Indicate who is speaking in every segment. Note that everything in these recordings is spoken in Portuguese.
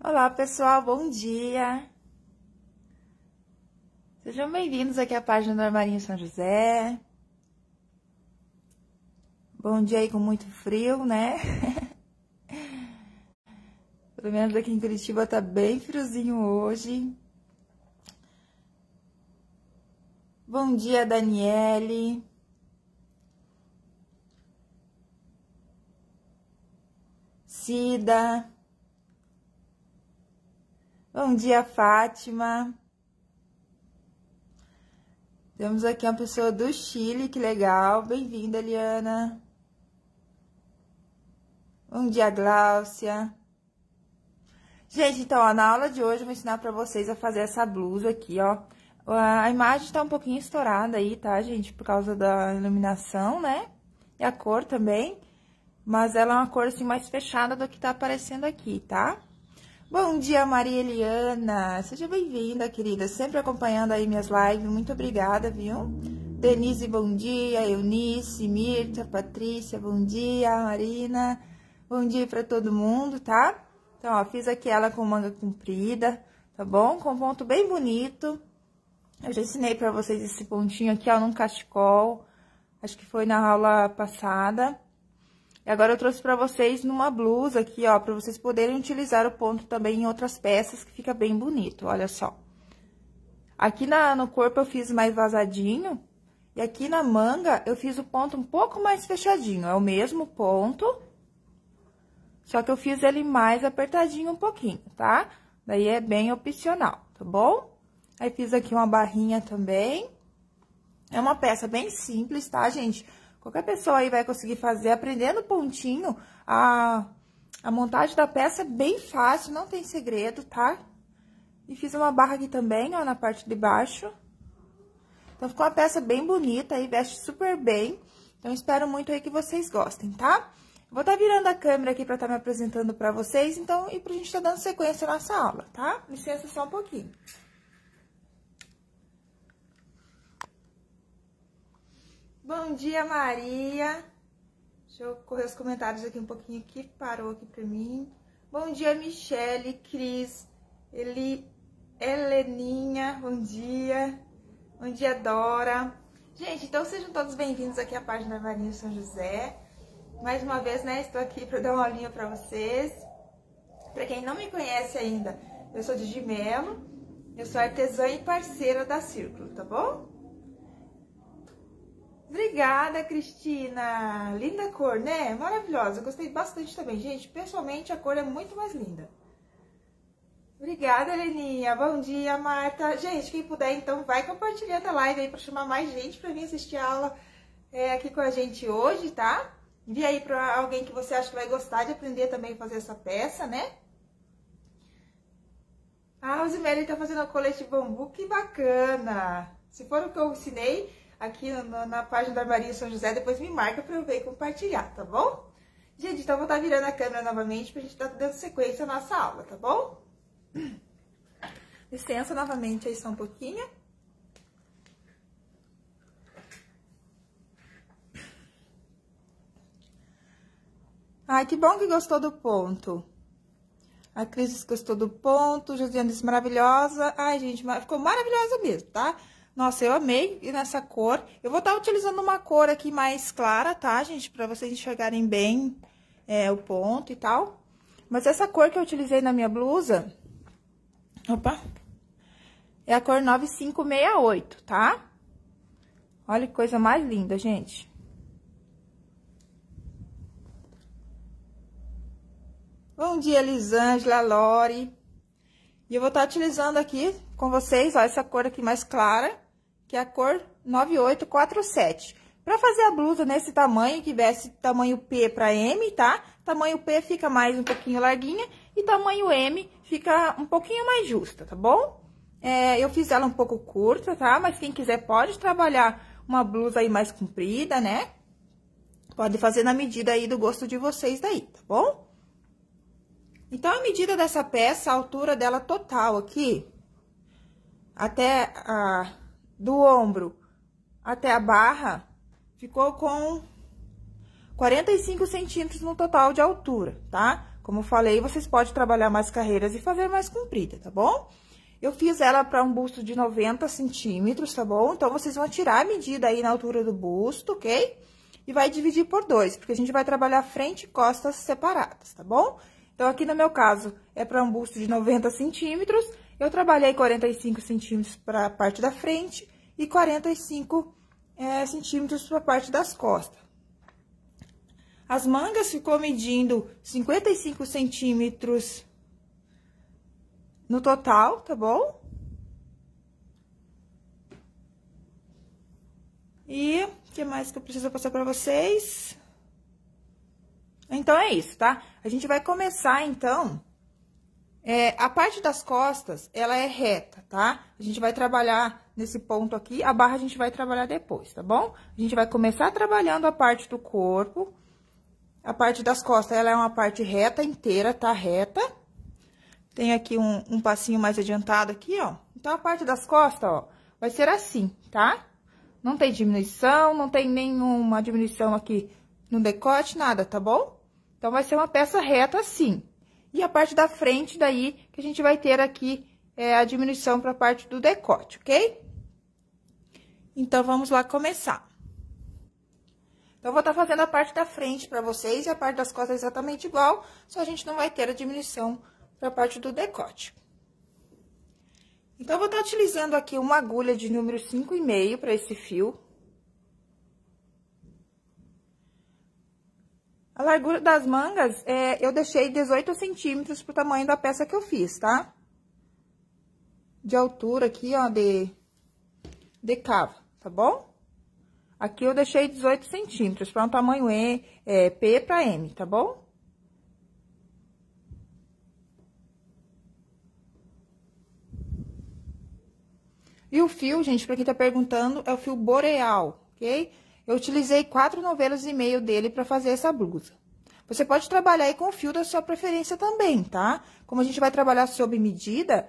Speaker 1: Olá, pessoal, bom dia! Sejam bem-vindos aqui à página do Armarinho São José. Bom dia aí com muito frio, né? Pelo menos aqui em Curitiba tá bem friozinho hoje. Bom dia, Daniele. Cida. Bom dia, Fátima. Temos aqui uma pessoa do Chile, que legal. Bem-vinda, Eliana. Bom dia, Gláucia. Gente, então, ó, na aula de hoje eu vou ensinar pra vocês a fazer essa blusa aqui, ó. A imagem tá um pouquinho estourada aí, tá, gente? Por causa da iluminação, né? E a cor também. Mas ela é uma cor, assim, mais fechada do que tá aparecendo aqui, tá? Bom dia, Maria Eliana. Seja bem-vinda, querida. Sempre acompanhando aí minhas lives. Muito obrigada, viu? Denise, bom dia. Eunice, Mirta, Patrícia, bom dia. Marina, bom dia para todo mundo, tá? Então, ó, fiz aqui ela com manga comprida, tá bom? Com ponto bem bonito. Eu já ensinei para vocês esse pontinho aqui, ó, num cachecol. Acho que foi na aula passada. E agora eu trouxe pra vocês numa blusa aqui, ó, pra vocês poderem utilizar o ponto também em outras peças, que fica bem bonito, olha só. Aqui na, no corpo eu fiz mais vazadinho, e aqui na manga eu fiz o ponto um pouco mais fechadinho, é o mesmo ponto, só que eu fiz ele mais apertadinho um pouquinho, tá? Daí é bem opcional, tá bom? Aí, fiz aqui uma barrinha também. É uma peça bem simples, tá, gente? Qualquer pessoa aí vai conseguir fazer, aprendendo pontinho, a, a montagem da peça é bem fácil, não tem segredo, tá? E fiz uma barra aqui também, ó, na parte de baixo. Então, ficou uma peça bem bonita aí, veste super bem. Então, espero muito aí que vocês gostem, tá? Vou estar tá virando a câmera aqui para estar tá me apresentando para vocês, então, e pra gente estar tá dando sequência à nossa aula, tá? Licença só um pouquinho. Bom dia, Maria. Deixa eu correr os comentários aqui um pouquinho aqui, parou aqui pra mim. Bom dia, Michele, Cris, Eli, Heleninha, bom dia. Bom dia, Dora. Gente, então sejam todos bem-vindos aqui à página Marinho São José. Mais uma vez, né, estou aqui para dar uma olhinha para vocês. Para quem não me conhece ainda, eu sou de Gimelo, eu sou artesã e parceira da Círculo, tá bom? Obrigada, Cristina! Linda cor, né? Maravilhosa, gostei bastante também. Gente, pessoalmente a cor é muito mais linda. Obrigada, Heleninha. Bom dia, Marta. Gente, quem puder, então, vai compartilhando a live aí para chamar mais gente para vir assistir a aula é, aqui com a gente hoje, tá? Envie aí para alguém que você acha que vai gostar de aprender também a fazer essa peça, né? A Rosemary tá fazendo a colete de bambu, que bacana! Se for o que eu ensinei, aqui na, na página da Maria São José, depois me marca para eu ver e compartilhar, tá bom? Gente, então vou estar tá virando a câmera novamente para a gente estar tá dando sequência à nossa aula, tá bom? Licença novamente aí só um pouquinho. Ai, que bom que gostou do ponto. A Cris gostou do ponto, Josiane disse maravilhosa. Ai, gente, ficou maravilhosa mesmo, tá? Tá? Nossa, eu amei e nessa cor. Eu vou estar utilizando uma cor aqui mais clara, tá, gente? Pra vocês enxergarem bem é, o ponto e tal. Mas essa cor que eu utilizei na minha blusa... Opa! É a cor 9568, tá? Olha que coisa mais linda, gente. Bom dia, Elisângela, Lore. E eu vou estar utilizando aqui com vocês, ó, essa cor aqui mais clara que é a cor 9847. Para fazer a blusa nesse tamanho, que veste tamanho P para M, tá? Tamanho P fica mais um pouquinho larguinha e tamanho M fica um pouquinho mais justa, tá bom? É, eu fiz ela um pouco curta, tá? Mas quem quiser pode trabalhar uma blusa aí mais comprida, né? Pode fazer na medida aí do gosto de vocês daí, tá bom? Então, a medida dessa peça, a altura dela total aqui, até a do ombro até a barra, ficou com 45 centímetros no total de altura, tá? Como eu falei, vocês podem trabalhar mais carreiras e fazer mais comprida, tá bom? Eu fiz ela para um busto de 90 centímetros, tá bom? Então, vocês vão tirar a medida aí na altura do busto, ok? E vai dividir por dois, porque a gente vai trabalhar frente e costas separadas, tá bom? Então, aqui no meu caso, é para um busto de 90 centímetros, eu trabalhei 45 centímetros para a parte da frente e 45 é, centímetros para a parte das costas. As mangas ficou medindo 55 centímetros no total, tá bom? E o que mais que eu preciso passar para vocês? Então, é isso, tá? A gente vai começar, então, é, a parte das costas, ela é reta, tá? A gente vai trabalhar nesse ponto aqui, a barra a gente vai trabalhar depois, tá bom? A gente vai começar trabalhando a parte do corpo. A parte das costas, ela é uma parte reta inteira, tá? Reta. Tem aqui um, um passinho mais adiantado aqui, ó. Então, a parte das costas, ó, vai ser assim, tá? Não tem diminuição, não tem nenhuma diminuição aqui no decote, nada, tá bom? Então, vai ser uma peça reta assim. E a parte da frente daí, que a gente vai ter aqui é, a diminuição para a parte do decote, ok? Então, vamos lá começar. Então, eu vou estar tá fazendo a parte da frente para vocês e a parte das costas é exatamente igual, só a gente não vai ter a diminuição para a parte do decote. Então, eu vou estar tá utilizando aqui uma agulha de número 5,5 para esse fio, A largura das mangas, é, eu deixei 18 centímetros pro tamanho da peça que eu fiz, tá? De altura aqui, ó, de, de cava, tá bom? Aqui eu deixei 18 centímetros, para um tamanho e, é, P para M, tá bom? E o fio, gente, para quem tá perguntando, é o fio boreal, ok? Eu utilizei quatro novelos e meio dele para fazer essa blusa. Você pode trabalhar aí com o fio da sua preferência também, tá? Como a gente vai trabalhar sob medida,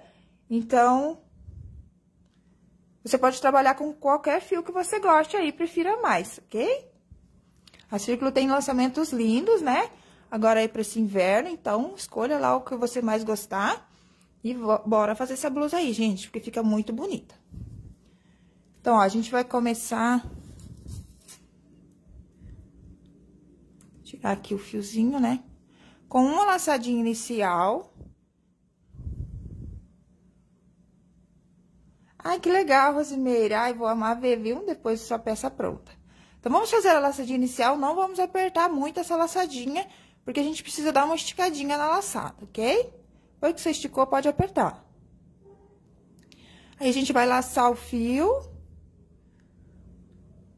Speaker 1: então... Você pode trabalhar com qualquer fio que você goste aí, prefira mais, ok? A Círculo tem lançamentos lindos, né? Agora aí é para esse inverno, então escolha lá o que você mais gostar. E bora fazer essa blusa aí, gente, porque fica muito bonita. Então, ó, a gente vai começar aqui o fiozinho, né? Com uma laçadinha inicial. Ai, que legal, Rosimeira. Ai, vou amar ver, viu? Depois sua peça pronta. Então, vamos fazer a laçadinha inicial. Não vamos apertar muito essa laçadinha, porque a gente precisa dar uma esticadinha na laçada, ok? Depois que você esticou, pode apertar. Aí, a gente vai laçar o fio.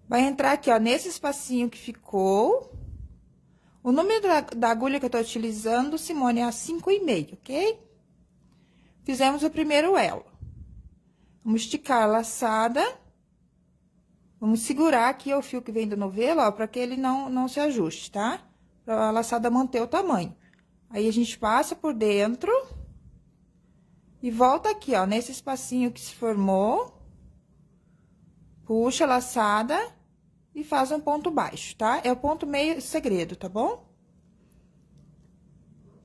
Speaker 1: Vai entrar aqui, ó, nesse espacinho que ficou. O número da, da agulha que eu tô utilizando, Simone, é a 5,5, ok? Fizemos o primeiro elo. Vamos esticar a laçada. Vamos segurar aqui é o fio que vem do novelo, ó, pra que ele não, não se ajuste, tá? Pra a laçada manter o tamanho. Aí, a gente passa por dentro. E volta aqui, ó, nesse espacinho que se formou. Puxa a laçada e faz um ponto baixo, tá? É o ponto meio segredo, tá bom?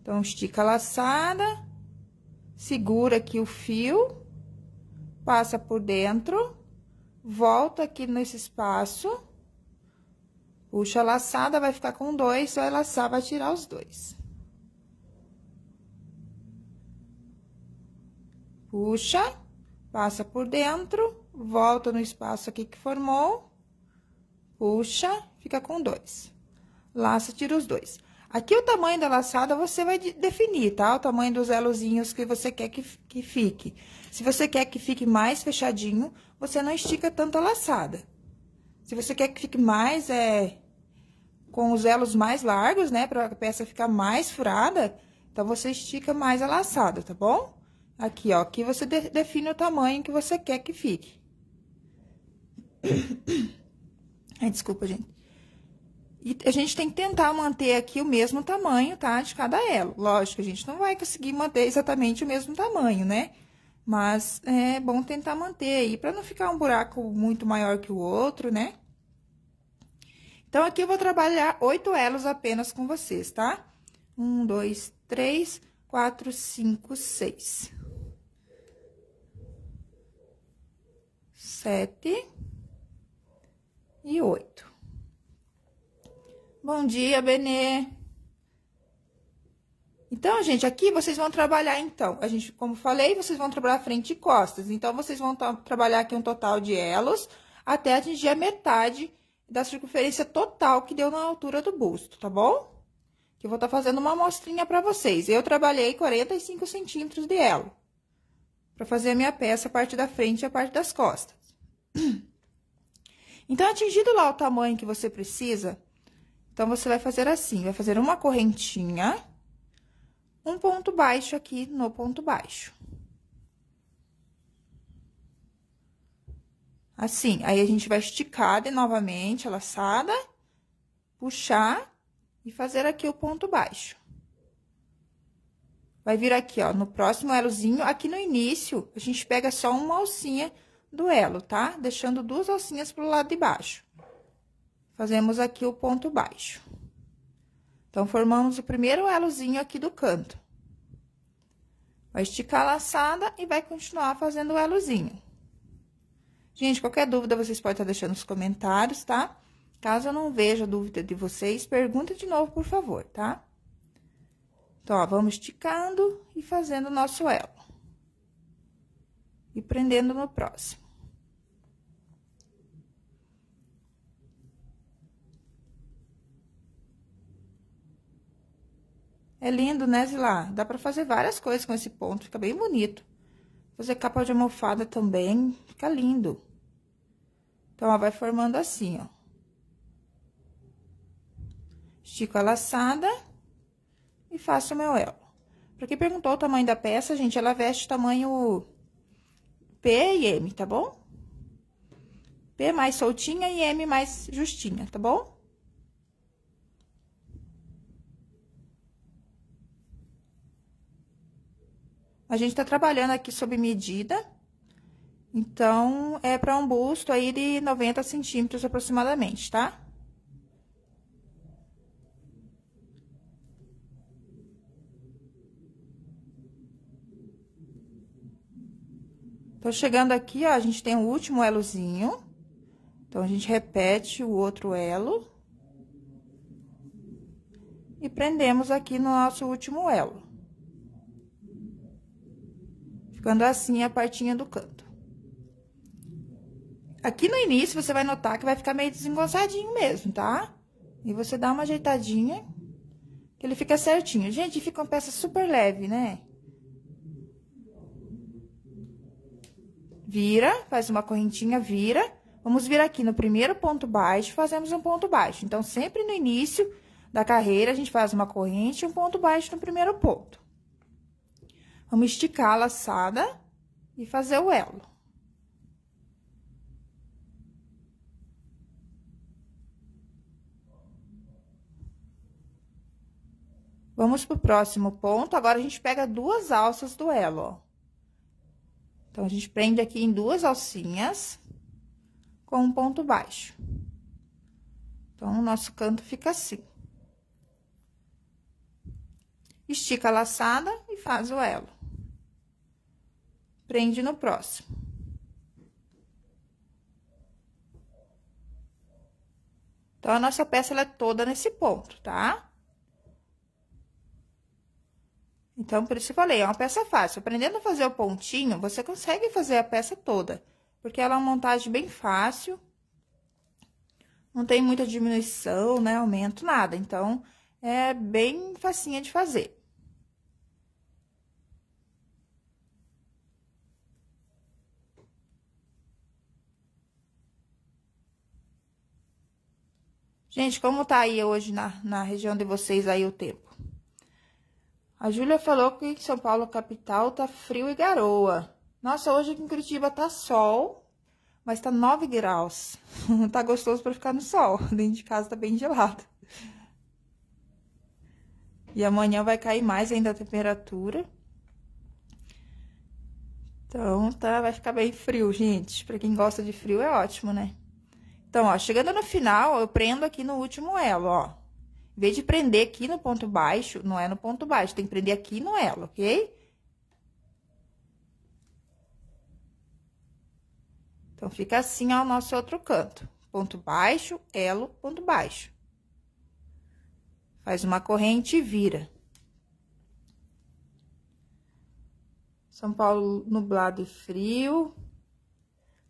Speaker 1: Então, estica a laçada, segura aqui o fio, passa por dentro, volta aqui nesse espaço, puxa a laçada, vai ficar com dois, vai laçar, vai tirar os dois. Puxa, passa por dentro, volta no espaço aqui que formou, puxa, fica com dois. Laça, tira os dois. Aqui o tamanho da laçada você vai definir, tá? O tamanho dos elozinhos que você quer que, que fique. Se você quer que fique mais fechadinho, você não estica tanto a laçada. Se você quer que fique mais, é, com os elos mais largos, né? Pra peça ficar mais furada, então você estica mais a laçada, tá bom? Aqui, ó, aqui você de define o tamanho que você quer que fique. Ai, desculpa, gente. E a gente tem que tentar manter aqui o mesmo tamanho, tá? De cada elo. Lógico, a gente não vai conseguir manter exatamente o mesmo tamanho, né? Mas é bom tentar manter aí, pra não ficar um buraco muito maior que o outro, né? Então, aqui eu vou trabalhar oito elos apenas com vocês, tá? Um, dois, três, quatro, cinco, seis. Sete e oito. Bom dia, Benê. Então, gente, aqui vocês vão trabalhar, então, a gente, como falei, vocês vão trabalhar frente e costas. Então, vocês vão trabalhar aqui um total de elos até atingir a metade da circunferência total que deu na altura do busto, tá bom? Que eu vou estar tá fazendo uma amostrinha para vocês. Eu trabalhei 45 centímetros de elo para fazer a minha peça, a parte da frente e a parte das costas. Então, atingido lá o tamanho que você precisa, então, você vai fazer assim, vai fazer uma correntinha, um ponto baixo aqui no ponto baixo. Assim, aí a gente vai esticar de novamente a laçada, puxar e fazer aqui o ponto baixo. Vai vir aqui, ó, no próximo elozinho, aqui no início, a gente pega só uma alcinha do elo, tá? Deixando duas alcinhas pro lado de baixo. Fazemos aqui o ponto baixo. Então, formamos o primeiro elozinho aqui do canto. Vai esticar a laçada e vai continuar fazendo o elozinho. Gente, qualquer dúvida, vocês podem estar deixando nos comentários, tá? Caso eu não veja a dúvida de vocês, pergunta de novo, por favor, tá? Então, ó, vamos esticando e fazendo o nosso elo e prendendo no próximo. É lindo, né, Zilá? Dá pra fazer várias coisas com esse ponto, fica bem bonito. Fazer capa de almofada também, fica lindo. Então, ó, vai formando assim, ó. Estico a laçada e faço o meu elo. Pra quem perguntou o tamanho da peça, gente, ela veste o tamanho P e M, tá bom? P mais soltinha e M mais justinha, tá bom? A gente tá trabalhando aqui sob medida, então, é para um busto aí de 90 centímetros aproximadamente, tá? Tô então, chegando aqui, ó, a gente tem o último elozinho. Então, a gente repete o outro elo. E prendemos aqui no nosso último elo. Ficando assim a partinha do canto. Aqui no início, você vai notar que vai ficar meio desengonçadinho mesmo, tá? E você dá uma ajeitadinha, que ele fica certinho. Gente, fica uma peça super leve, né? vira, faz uma correntinha, vira. Vamos vir aqui no primeiro ponto baixo, fazemos um ponto baixo. Então, sempre no início da carreira, a gente faz uma corrente e um ponto baixo no primeiro ponto. Vamos esticar a laçada e fazer o elo. Vamos pro próximo ponto. Agora, a gente pega duas alças do elo, ó. Então, a gente prende aqui em duas alcinhas com um ponto baixo. Então, o nosso canto fica assim. Estica a laçada e faz o elo. Prende no próximo. Então, a nossa peça, ela é toda nesse ponto, tá? Então, por isso que eu falei, é uma peça fácil. Aprendendo a fazer o pontinho, você consegue fazer a peça toda. Porque ela é uma montagem bem fácil. Não tem muita diminuição, né? Aumento, nada. Então, é bem facinha de fazer. Gente, como tá aí hoje na, na região de vocês aí o tempo? A Júlia falou que em São Paulo, capital, tá frio e garoa. Nossa, hoje aqui em Curitiba tá sol, mas tá 9 graus. tá gostoso para ficar no sol. Dentro de casa tá bem gelado. E amanhã vai cair mais ainda a temperatura. Então, tá, vai ficar bem frio, gente. Pra quem gosta de frio, é ótimo, né? Então, ó, chegando no final, eu prendo aqui no último elo, ó. Em vez de prender aqui no ponto baixo, não é no ponto baixo, tem que prender aqui no elo, ok? Então, fica assim ao nosso outro canto. Ponto baixo, elo, ponto baixo. Faz uma corrente e vira. São Paulo nublado e frio.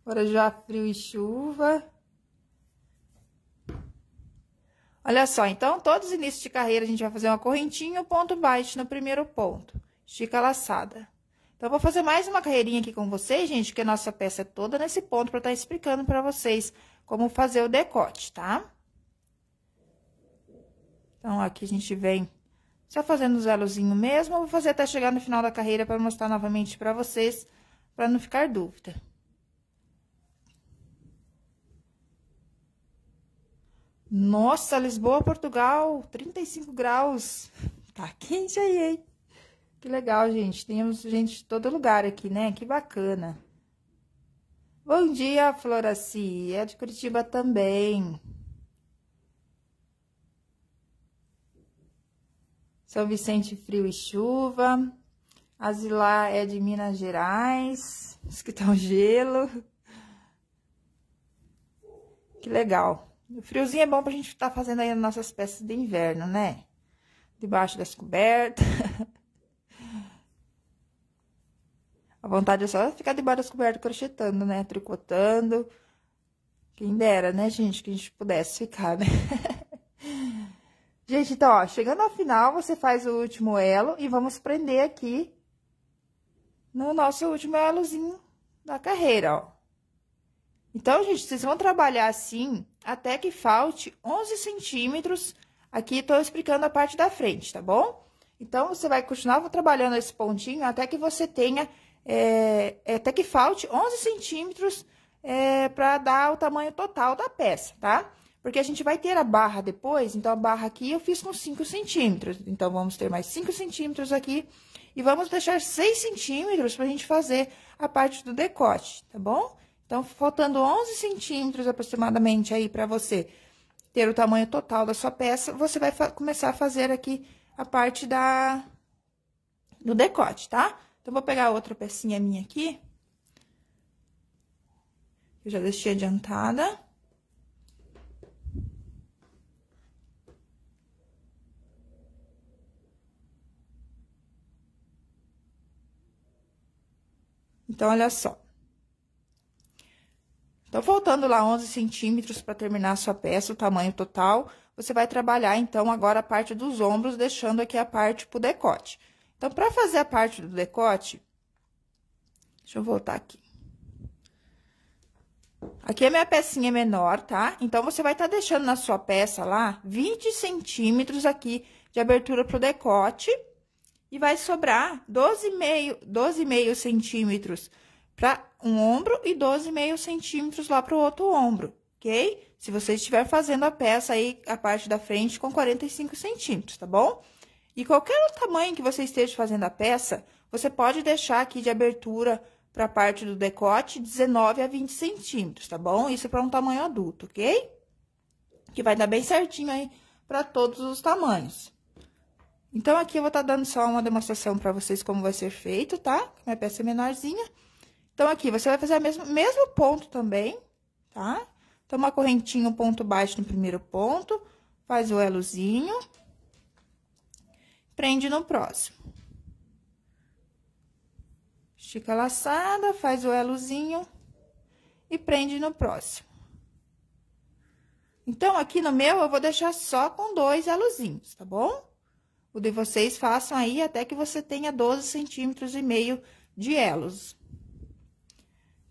Speaker 1: Agora já frio e chuva. Olha só, então, todos os inícios de carreira, a gente vai fazer uma correntinha, o ponto baixo no primeiro ponto. Estica laçada. Então, vou fazer mais uma carreirinha aqui com vocês, gente, que a nossa peça é toda nesse ponto, para estar tá explicando para vocês como fazer o decote, tá? Então, aqui a gente vem só fazendo os zelozinho mesmo, vou fazer até chegar no final da carreira para mostrar novamente para vocês, para não ficar dúvida. Nossa, Lisboa, Portugal, 35 graus. Tá quente aí, hein? Que legal, gente. Temos gente de todo lugar aqui, né? Que bacana. Bom dia, Floraci. É de Curitiba também. São Vicente, frio e chuva. Azilá é de Minas Gerais. Diz que tá um gelo. Que legal. O friozinho é bom pra gente estar tá fazendo aí as nossas peças de inverno, né? Debaixo das cobertas. A vontade é só ficar debaixo das cobertas crochetando, né? Tricotando. Quem dera, né, gente? Que a gente pudesse ficar, né? gente, então, ó, chegando ao final, você faz o último elo e vamos prender aqui no nosso último elozinho da carreira, ó. Então, gente, vocês vão trabalhar assim até que falte 11 centímetros. Aqui, estou explicando a parte da frente, tá bom? Então, você vai continuar trabalhando esse pontinho até que você tenha, é, até que falte 11 centímetros é, eh, para dar o tamanho total da peça, tá? Porque a gente vai ter a barra depois, então a barra aqui eu fiz com 5 centímetros. Então, vamos ter mais 5 centímetros aqui e vamos deixar 6 centímetros para a gente fazer a parte do decote, tá bom? Então, faltando 11 centímetros aproximadamente aí para você ter o tamanho total da sua peça, você vai começar a fazer aqui a parte da do decote, tá? Então, vou pegar outra pecinha minha aqui. Eu já deixei adiantada. Então, olha só. Então, faltando lá 11 centímetros para terminar a sua peça, o tamanho total, você vai trabalhar, então, agora a parte dos ombros, deixando aqui a parte pro decote. Então, para fazer a parte do decote, deixa eu voltar aqui. Aqui é minha pecinha menor, tá? Então, você vai estar tá deixando na sua peça lá 20 centímetros aqui de abertura pro decote. E vai sobrar 12,5 12 centímetros para um ombro e 12,5 centímetros lá para o outro ombro, ok? Se você estiver fazendo a peça aí, a parte da frente com 45 centímetros, tá bom? E qualquer tamanho que você esteja fazendo a peça, você pode deixar aqui de abertura para a parte do decote 19 a 20 centímetros, tá bom? Isso para um tamanho adulto, ok? Que vai dar bem certinho aí para todos os tamanhos. Então, aqui eu vou estar tá dando só uma demonstração para vocês como vai ser feito, tá? Minha peça é menorzinha. Então, aqui, você vai fazer o mesmo, mesmo ponto também, tá? Então, uma correntinha, um ponto baixo no primeiro ponto, faz o elozinho, prende no próximo. Estica a laçada, faz o elozinho e prende no próximo. Então, aqui no meu, eu vou deixar só com dois elozinhos, tá bom? O de vocês façam aí até que você tenha 12 centímetros e meio de elos.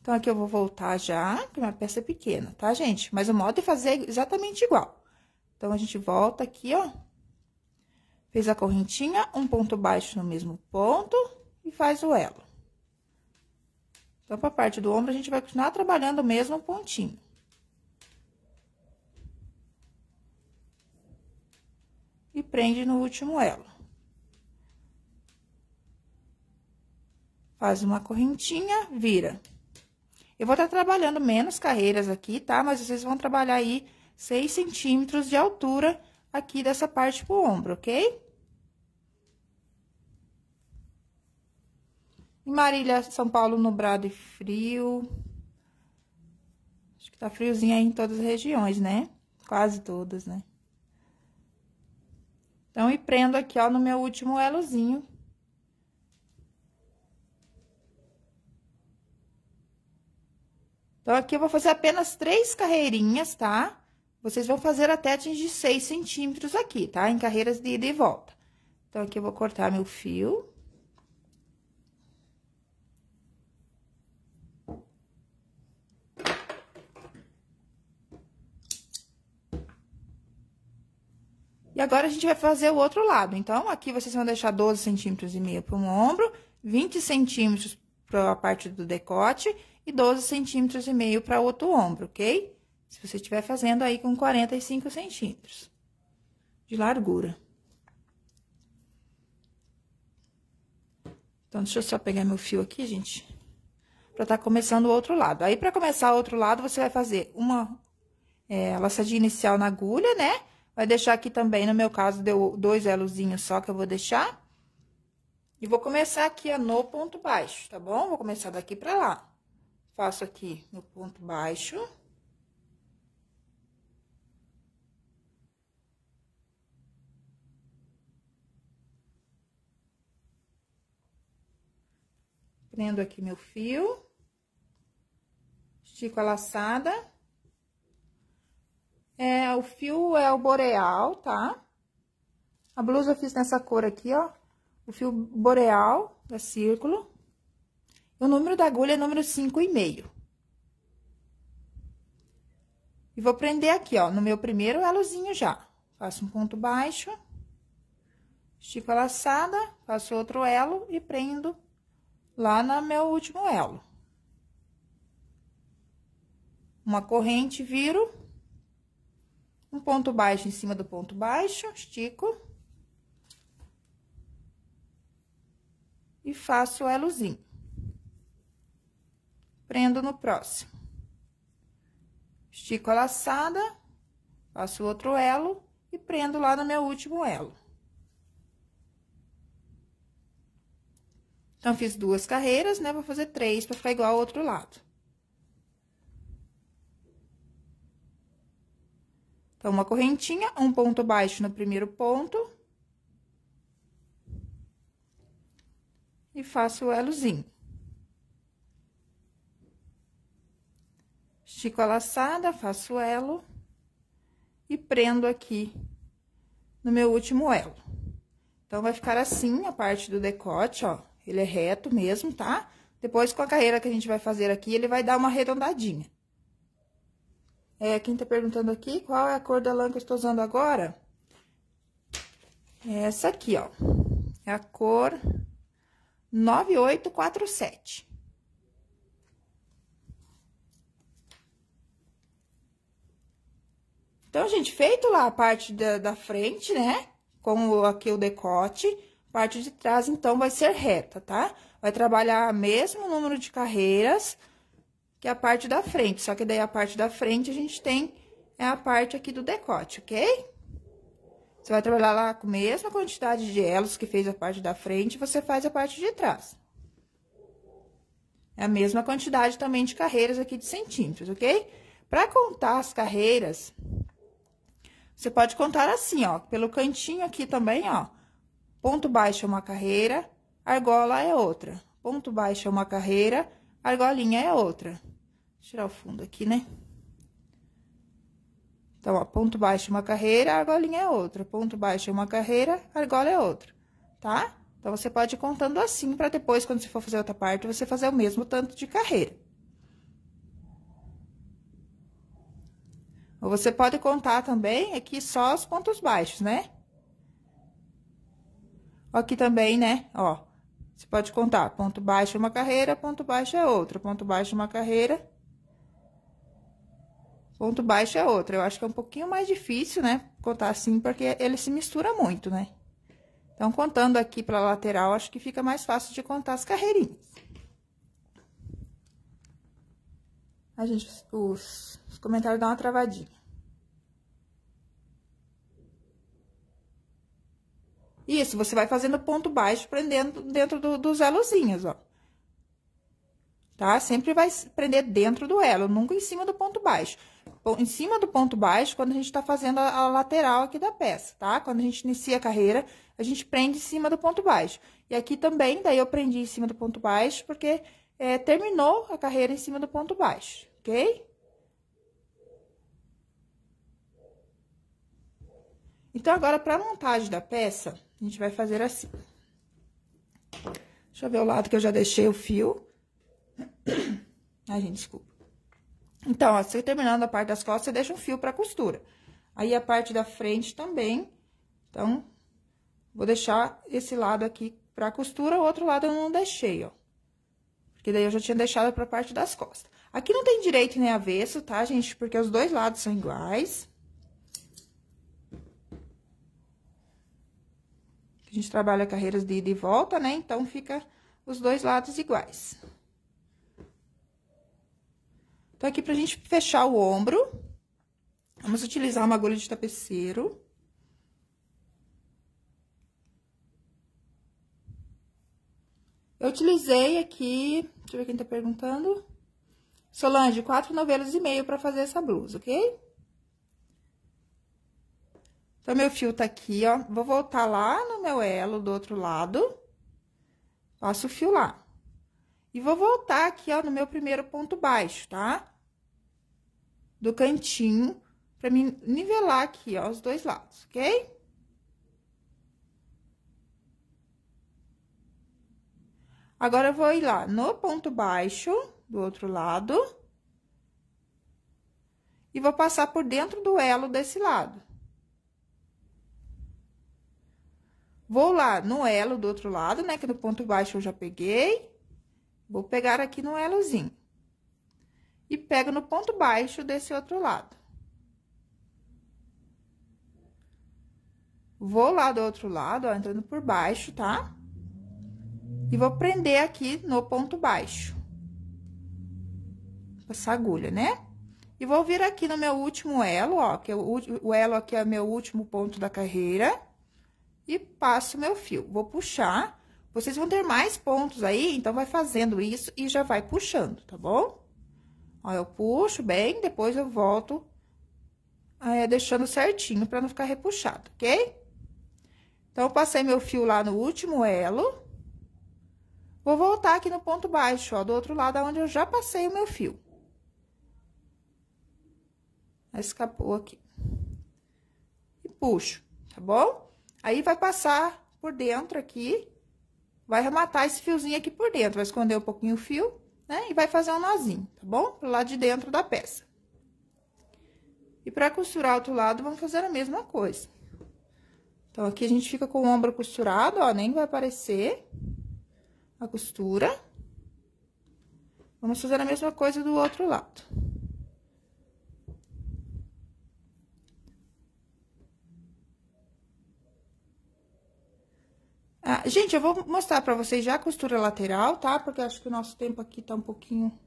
Speaker 1: Então, aqui eu vou voltar já, que minha peça é pequena, tá, gente? Mas o modo de fazer é exatamente igual. Então, a gente volta aqui, ó. Fez a correntinha, um ponto baixo no mesmo ponto e faz o elo. Então, pra parte do ombro, a gente vai continuar trabalhando o mesmo pontinho. E prende no último elo. Faz uma correntinha, vira. Vira. Eu vou estar trabalhando menos carreiras aqui, tá? Mas vocês vão trabalhar aí 6 centímetros de altura aqui dessa parte pro ombro, ok? Marília, São Paulo, nubrado e frio. Acho que tá friozinho aí em todas as regiões, né? Quase todas, né? Então, e prendo aqui, ó, no meu último elozinho. Então, aqui eu vou fazer apenas três carreirinhas, tá? Vocês vão fazer até atingir seis centímetros aqui, tá? Em carreiras de ida e volta. Então, aqui eu vou cortar meu fio. E agora, a gente vai fazer o outro lado. Então, aqui vocês vão deixar 12 centímetros e meio para um ombro, 20 centímetros para a parte do decote e 12 centímetros e meio para outro ombro, ok? Se você estiver fazendo aí com 45 centímetros de largura. Então, deixa eu só pegar meu fio aqui, gente, para estar tá começando o outro lado. Aí, para começar o outro lado, você vai fazer uma é, laçadinha inicial na agulha, né? Vai deixar aqui também, no meu caso, deu dois elozinhos só que eu vou deixar. E vou começar aqui ó, no ponto baixo, tá bom? Vou começar daqui pra lá. Faço aqui no ponto baixo. Prendo aqui meu fio. Estico a laçada. É, o fio é o boreal, tá? A blusa eu fiz nessa cor aqui, ó. O fio boreal, é círculo. O número da agulha é número meio. E vou prender aqui, ó, no meu primeiro elozinho já. Faço um ponto baixo, estico a laçada, faço outro elo e prendo lá no meu último elo. Uma corrente, viro. Um ponto baixo em cima do ponto baixo, estico. E faço o elozinho prendo no próximo. Estico a laçada, faço outro elo e prendo lá no meu último elo. Então, fiz duas carreiras, né? Vou fazer três para ficar igual ao outro lado. Então, uma correntinha, um ponto baixo no primeiro ponto. E faço o elozinho. Estico a laçada, faço o elo e prendo aqui no meu último elo. Então, vai ficar assim a parte do decote, ó. Ele é reto mesmo, tá? Depois, com a carreira que a gente vai fazer aqui, ele vai dar uma arredondadinha. É, quem tá perguntando aqui, qual é a cor da lã que eu estou usando agora? É essa aqui, ó. É a cor 9847. Então, gente, feito lá a parte da, da frente, né? Com o, aqui o decote, parte de trás, então, vai ser reta, tá? Vai trabalhar o mesmo número de carreiras que a parte da frente. Só que daí a parte da frente a gente tem é a parte aqui do decote, ok? Você vai trabalhar lá com a mesma quantidade de elos que fez a parte da frente, você faz a parte de trás. É a mesma quantidade também de carreiras aqui de centímetros, ok? Para contar as carreiras, você pode contar assim, ó, pelo cantinho aqui também, ó. Ponto baixo é uma carreira, argola é outra. Ponto baixo é uma carreira, argolinha é outra. tirar o fundo aqui, né? Então, ó, ponto baixo é uma carreira, argolinha é outra. Ponto baixo é uma carreira, argola é outra, tá? Então, você pode ir contando assim, para depois, quando você for fazer outra parte, você fazer o mesmo tanto de carreira. você pode contar também aqui só os pontos baixos, né? Aqui também, né? Ó, você pode contar ponto baixo é uma carreira, ponto baixo é outra, ponto baixo é uma carreira, ponto baixo é outra. Eu acho que é um pouquinho mais difícil, né? Contar assim, porque ele se mistura muito, né? Então, contando aqui para a lateral, acho que fica mais fácil de contar as carreirinhas. A gente, os os comentários dão uma travadinha. Isso, você vai fazendo ponto baixo prendendo dentro do, dos elozinhos, ó. Tá? Sempre vai prender dentro do elo, nunca em cima do ponto baixo. Em cima do ponto baixo, quando a gente tá fazendo a, a lateral aqui da peça, tá? Quando a gente inicia a carreira, a gente prende em cima do ponto baixo. E aqui também, daí eu prendi em cima do ponto baixo, porque é, terminou a carreira em cima do ponto baixo, ok? Então, agora, para montagem da peça, a gente vai fazer assim. Deixa eu ver o lado que eu já deixei o fio. Ai, gente, desculpa. Então, ó, você terminando a parte das costas, você deixa um fio pra costura. Aí, a parte da frente também. Então, vou deixar esse lado aqui pra costura, o outro lado eu não deixei, ó. Porque daí eu já tinha deixado pra parte das costas. Aqui não tem direito nem avesso, tá, gente? Porque os dois lados são iguais. gente trabalha carreiras de ida e volta, né? Então, fica os dois lados iguais. Então, aqui pra gente fechar o ombro, vamos utilizar uma agulha de tapeceiro. Eu utilizei aqui, deixa eu ver quem tá perguntando. Solange, quatro novelos e meio para fazer essa blusa, ok? Então, meu fio tá aqui, ó. Vou voltar lá no meu elo do outro lado. Passo o fio lá. E vou voltar aqui, ó, no meu primeiro ponto baixo, tá? Do cantinho, pra mim nivelar aqui, ó, os dois lados, ok? Agora, eu vou ir lá no ponto baixo do outro lado. E vou passar por dentro do elo desse lado. Vou lá no elo do outro lado, né? Que no ponto baixo eu já peguei. Vou pegar aqui no elozinho. E pego no ponto baixo desse outro lado. Vou lá do outro lado, ó, entrando por baixo, tá? E vou prender aqui no ponto baixo. Essa agulha, né? E vou vir aqui no meu último elo, ó, que é o, o elo aqui é o meu último ponto da carreira e passo meu fio. Vou puxar, vocês vão ter mais pontos aí, então vai fazendo isso e já vai puxando, tá bom? Ó, eu puxo bem, depois eu volto é, deixando certinho pra não ficar repuxado, ok? Então, eu passei meu fio lá no último elo. Vou voltar aqui no ponto baixo, ó, do outro lado, onde eu já passei o meu fio. Escapou aqui. E puxo, tá bom? Aí, vai passar por dentro aqui, vai arrematar esse fiozinho aqui por dentro, vai esconder um pouquinho o fio, né? E vai fazer um nozinho, tá bom? Pro lado de dentro da peça. E pra costurar o outro lado, vamos fazer a mesma coisa. Então, aqui a gente fica com o ombro costurado, ó, nem vai aparecer a costura. Vamos fazer a mesma coisa do outro lado. Ah, gente, eu vou mostrar pra vocês já a costura lateral, tá? Porque acho que o nosso tempo aqui tá um pouquinho...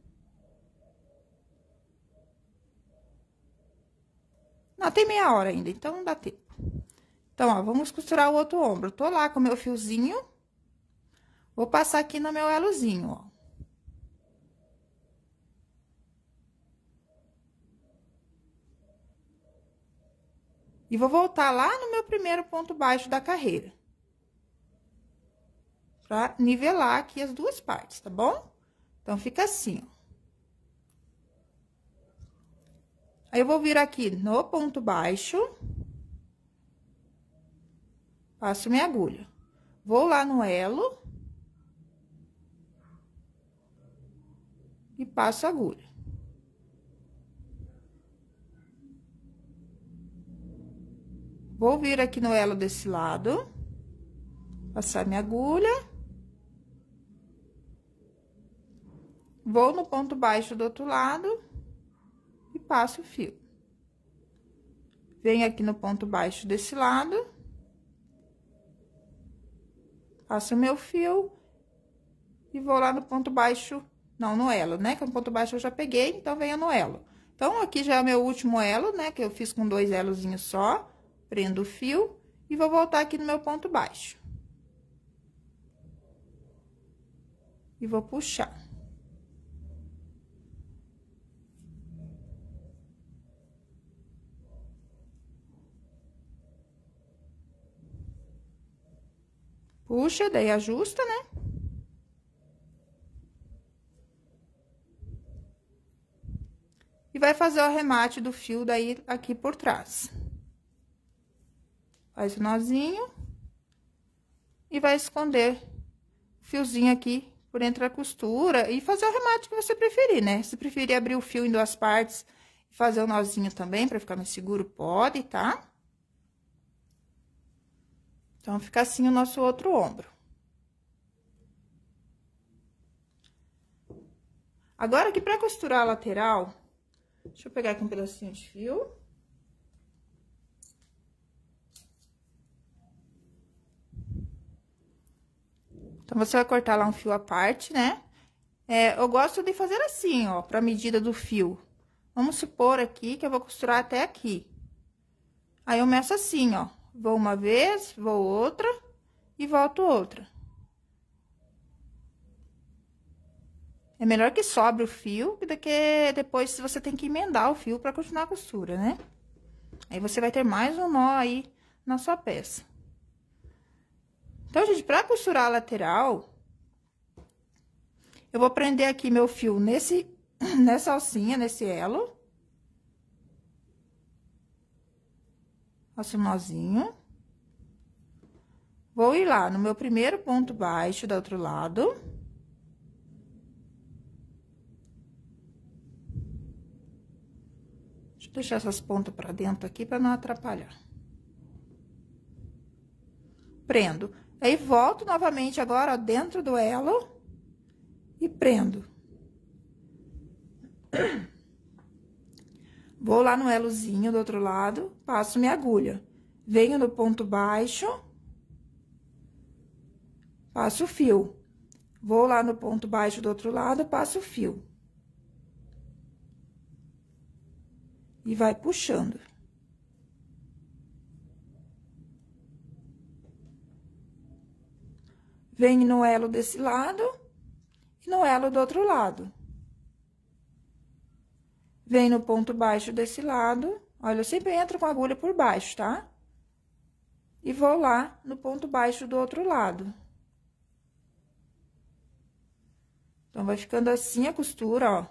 Speaker 1: Não, tem meia hora ainda, então não dá tempo. Então, ó, vamos costurar o outro ombro. Tô lá com o meu fiozinho. Vou passar aqui no meu elozinho, ó. E vou voltar lá no meu primeiro ponto baixo da carreira pra nivelar aqui as duas partes, tá bom? Então, fica assim, ó. Aí, eu vou vir aqui no ponto baixo. Passo minha agulha. Vou lá no elo. E passo a agulha. Vou vir aqui no elo desse lado. Passar minha agulha. Vou no ponto baixo do outro lado e passo o fio. Venho aqui no ponto baixo desse lado. Passo o meu fio e vou lá no ponto baixo, não, no elo, né? Que o é ponto baixo eu já peguei, então venha no elo. Então, aqui já é o meu último elo, né? Que eu fiz com dois elozinhos só. Prendo o fio e vou voltar aqui no meu ponto baixo. E vou puxar. Puxa, daí ajusta, né? E vai fazer o arremate do fio daí aqui por trás. Faz o nozinho. E vai esconder o fiozinho aqui por entre a costura e fazer o arremate que você preferir, né? Se preferir abrir o fio em duas partes e fazer o nozinho também, pra ficar mais seguro, pode, tá? Então, fica assim o nosso outro ombro. Agora, aqui pra costurar a lateral, deixa eu pegar aqui um pedacinho de fio. Então, você vai cortar lá um fio à parte, né? É, eu gosto de fazer assim, ó, pra medida do fio. Vamos supor aqui que eu vou costurar até aqui. Aí, eu meço assim, ó. Vou uma vez, vou outra e volto outra. É melhor que sobre o fio do que depois você tem que emendar o fio para continuar a costura, né? Aí você vai ter mais um nó aí na sua peça. Então, gente, para costurar a lateral, eu vou prender aqui meu fio nesse, nessa alcinha, nesse elo. Faço um nozinho. Vou ir lá no meu primeiro ponto baixo do outro lado. Deixa eu deixar essas pontas pra dentro aqui pra não atrapalhar. Prendo. Aí, volto novamente agora dentro do elo e prendo. Vou lá no elozinho do outro lado, passo minha agulha. Venho no ponto baixo, passo o fio. Vou lá no ponto baixo do outro lado, passo o fio. E vai puxando. Venho no elo desse lado e no elo do outro lado. Vem no ponto baixo desse lado. Olha, eu sempre entro com a agulha por baixo, tá? E vou lá no ponto baixo do outro lado. Então, vai ficando assim a costura, ó.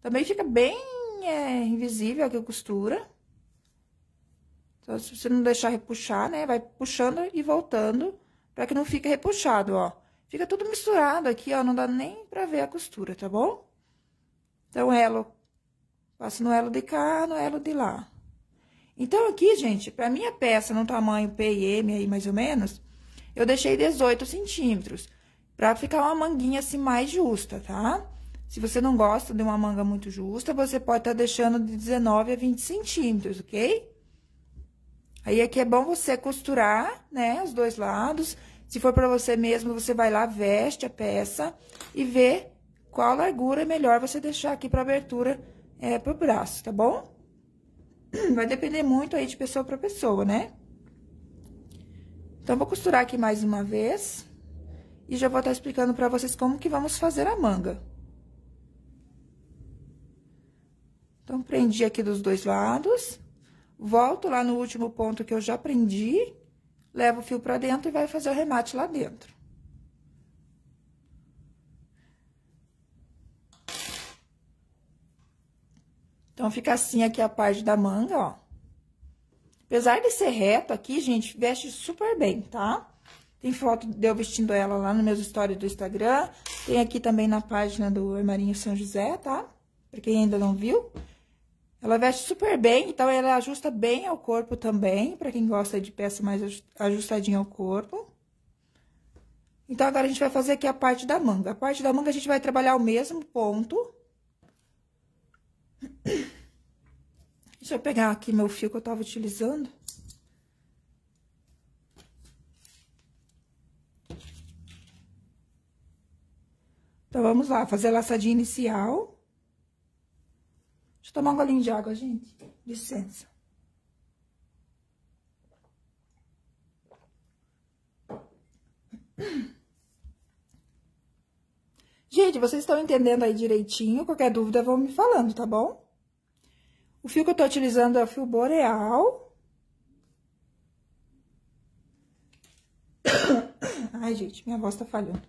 Speaker 1: Também fica bem é, invisível aqui a costura. Então, se você não deixar repuxar, né, vai puxando e voltando, pra que não fique repuxado, ó. Fica tudo misturado aqui, ó, não dá nem pra ver a costura, tá bom? Então, ela Passo no elo de cá, no elo de lá. Então, aqui, gente, para minha peça no tamanho P e M aí, mais ou menos, eu deixei 18 centímetros, para ficar uma manguinha assim mais justa, tá? Se você não gosta de uma manga muito justa, você pode estar tá deixando de 19 a 20 centímetros, ok? Aí, aqui é bom você costurar, né, os dois lados. Se for para você mesmo, você vai lá, veste a peça e vê qual largura é melhor você deixar aqui para abertura é, pro braço, tá bom? Vai depender muito aí de pessoa pra pessoa, né? Então, vou costurar aqui mais uma vez. E já vou estar tá explicando pra vocês como que vamos fazer a manga. Então, prendi aqui dos dois lados. Volto lá no último ponto que eu já prendi. Levo o fio pra dentro e vai fazer o remate lá dentro. Então, fica assim aqui a parte da manga, ó. Apesar de ser reto aqui, gente, veste super bem, tá? Tem foto de eu vestindo ela lá no meu Story do Instagram. Tem aqui também na página do Armarinho São José, tá? Pra quem ainda não viu. Ela veste super bem, então ela ajusta bem ao corpo também, pra quem gosta de peça mais ajustadinha ao corpo. Então, agora a gente vai fazer aqui a parte da manga. A parte da manga a gente vai trabalhar o mesmo ponto. Deixa eu pegar aqui meu fio que eu tava utilizando. Então, vamos lá, fazer a laçadinha inicial. Deixa eu tomar um golinho de água, gente. Licença. Gente, vocês estão entendendo aí direitinho? Qualquer dúvida, vão me falando, tá bom? O fio que eu tô utilizando é o fio boreal. Ai, gente, minha voz tá falhando.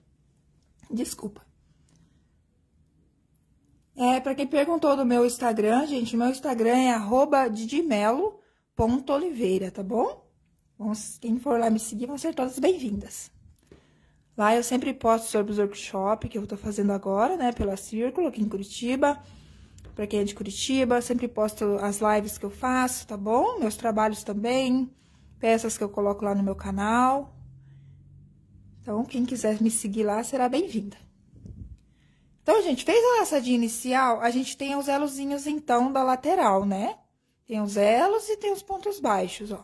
Speaker 1: Desculpa. É, pra quem perguntou do meu Instagram, gente, meu Instagram é arroba tá bom? Quem for lá me seguir, vão ser todas bem-vindas. Lá eu sempre posto sobre os workshops que eu tô fazendo agora, né, pela Círculo, aqui em Curitiba para quem é de Curitiba. Sempre posto as lives que eu faço, tá bom? Meus trabalhos também, peças que eu coloco lá no meu canal. Então, quem quiser me seguir lá será bem-vinda. Então, gente, fez a laçadinha inicial, a gente tem os elozinhos, então, da lateral, né? Tem os elos e tem os pontos baixos, ó.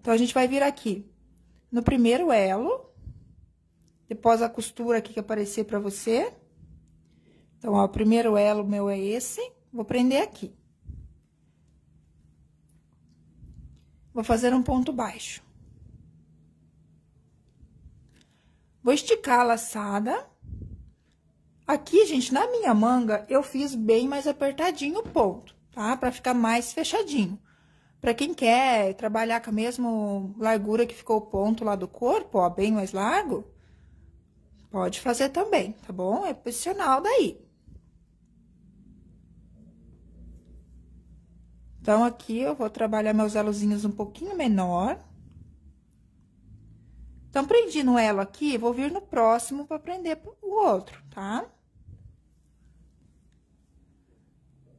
Speaker 1: Então, a gente vai vir aqui no primeiro elo, depois a costura aqui que aparecer pra você. Então, ó, o primeiro elo meu é esse, vou prender aqui. Vou fazer um ponto baixo. Vou esticar a laçada. Aqui, gente, na minha manga, eu fiz bem mais apertadinho o ponto, tá? Pra ficar mais fechadinho. Pra quem quer trabalhar com a mesma largura que ficou o ponto lá do corpo, ó, bem mais largo, pode fazer também, tá bom? É opcional daí. Então, aqui eu vou trabalhar meus elozinhos um pouquinho menor. Então, prendi no elo aqui, vou vir no próximo para prender o outro, tá?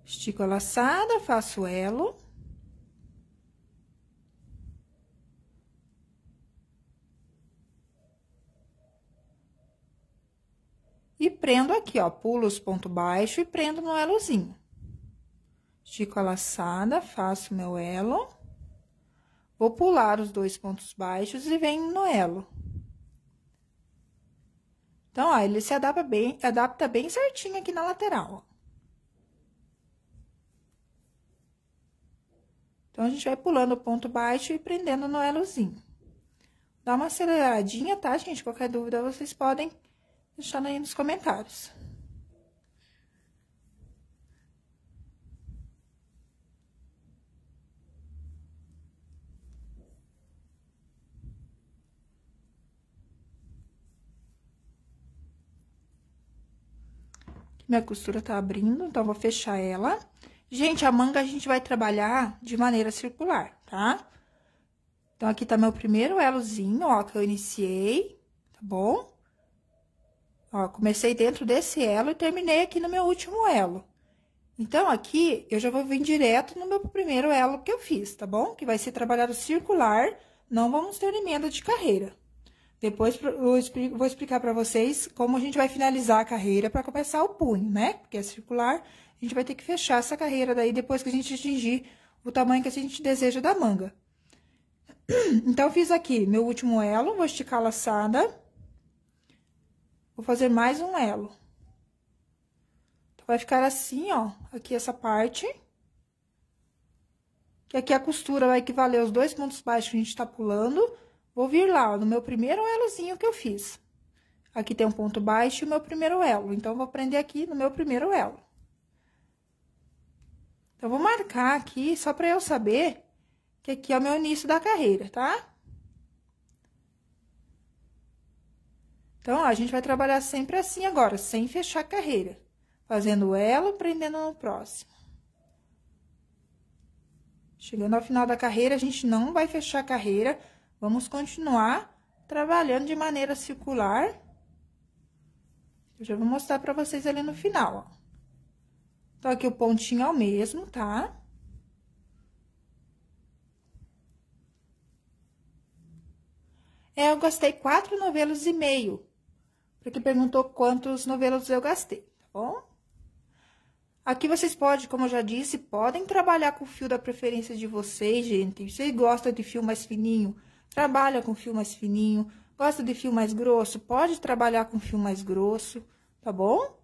Speaker 1: Estico a laçada, faço o elo. E prendo aqui, ó, pulo os pontos baixos e prendo no elozinho. Estico a laçada, faço meu elo. Vou pular os dois pontos baixos e venho no elo. Então, ó, ele se adapta bem, adapta bem certinho aqui na lateral, ó. Então, a gente vai pulando o ponto baixo e prendendo no elozinho. Dá uma aceleradinha, tá, gente? Qualquer dúvida, vocês podem deixar aí nos comentários. Minha costura tá abrindo, então, vou fechar ela. Gente, a manga a gente vai trabalhar de maneira circular, tá? Então, aqui tá meu primeiro elozinho, ó, que eu iniciei, tá bom? Ó, comecei dentro desse elo e terminei aqui no meu último elo. Então, aqui, eu já vou vir direto no meu primeiro elo que eu fiz, tá bom? Que vai ser trabalhado circular, não vamos ter emenda de carreira. Depois eu explico, vou explicar para vocês como a gente vai finalizar a carreira para começar o punho, né? Porque é circular, a gente vai ter que fechar essa carreira daí depois que a gente atingir o tamanho que a gente deseja da manga. Então, fiz aqui meu último elo, vou esticar a laçada. Vou fazer mais um elo. Então, vai ficar assim, ó, aqui essa parte. E aqui a costura vai equivaler aos dois pontos baixos que a gente tá pulando Vou vir lá no meu primeiro elozinho que eu fiz. Aqui tem um ponto baixo e o meu primeiro elo. Então, vou prender aqui no meu primeiro elo. Então, vou marcar aqui só para eu saber que aqui é o meu início da carreira, tá? Então, ó, a gente vai trabalhar sempre assim agora, sem fechar a carreira. Fazendo elo, prendendo no próximo. Chegando ao final da carreira, a gente não vai fechar a carreira Vamos continuar trabalhando de maneira circular. Eu já vou mostrar pra vocês ali no final, ó. Então, aqui o pontinho é o mesmo, tá? É, eu gastei quatro novelos e meio. Porque perguntou quantos novelos eu gastei, tá bom? Aqui vocês podem, como eu já disse, podem trabalhar com o fio da preferência de vocês, gente. Se vocês gostam de fio mais fininho, trabalha com fio mais fininho, gosta de fio mais grosso, pode trabalhar com fio mais grosso, tá bom?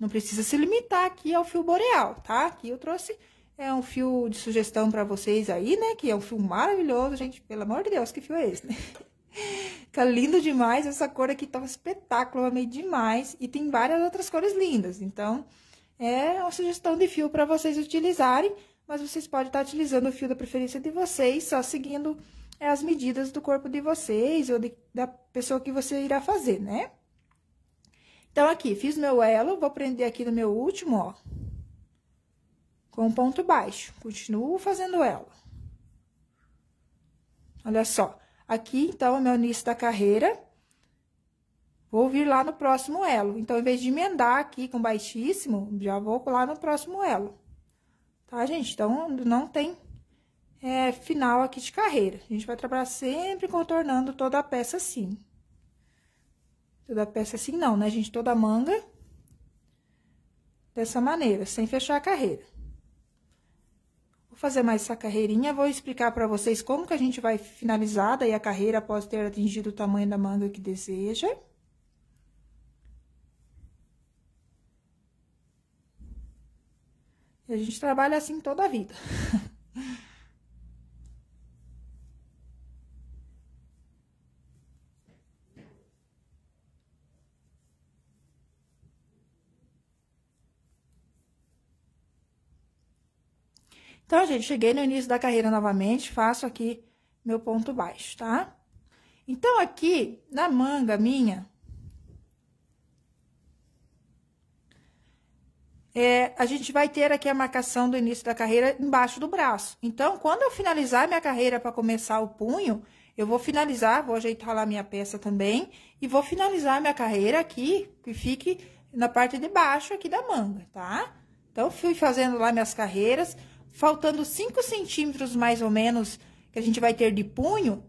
Speaker 1: Não precisa se limitar aqui ao fio boreal, tá? Aqui eu trouxe é um fio de sugestão para vocês aí, né? Que é um fio maravilhoso, gente. Pelo amor de Deus, que fio é esse, né? Fica lindo demais. Essa cor aqui tá um espetáculo, eu amei demais. E tem várias outras cores lindas. Então, é uma sugestão de fio para vocês utilizarem. Mas vocês podem estar utilizando o fio da preferência de vocês, só seguindo é as medidas do corpo de vocês ou de, da pessoa que você irá fazer, né? Então, aqui, fiz meu elo, vou prender aqui no meu último, ó, com ponto baixo. Continuo fazendo elo. Olha só, aqui, então, é meu início da carreira. Vou vir lá no próximo elo. Então, em vez de emendar aqui com baixíssimo, já vou lá no próximo elo. Tá, gente? Então, não tem é, final aqui de carreira. A gente vai trabalhar sempre contornando toda a peça assim. Toda a peça assim não, né, gente? Toda a manga dessa maneira, sem fechar a carreira. Vou fazer mais essa carreirinha, vou explicar para vocês como que a gente vai finalizar daí a carreira após ter atingido o tamanho da manga que deseja. E a gente trabalha assim toda a vida. Então, gente, cheguei no início da carreira novamente, faço aqui meu ponto baixo, tá? Então, aqui na manga minha, é, a gente vai ter aqui a marcação do início da carreira embaixo do braço. Então, quando eu finalizar minha carreira para começar o punho, eu vou finalizar, vou ajeitar lá minha peça também, e vou finalizar minha carreira aqui, que fique na parte de baixo aqui da manga, tá? Então, fui fazendo lá minhas carreiras, faltando 5 centímetros mais ou menos que a gente vai ter de punho,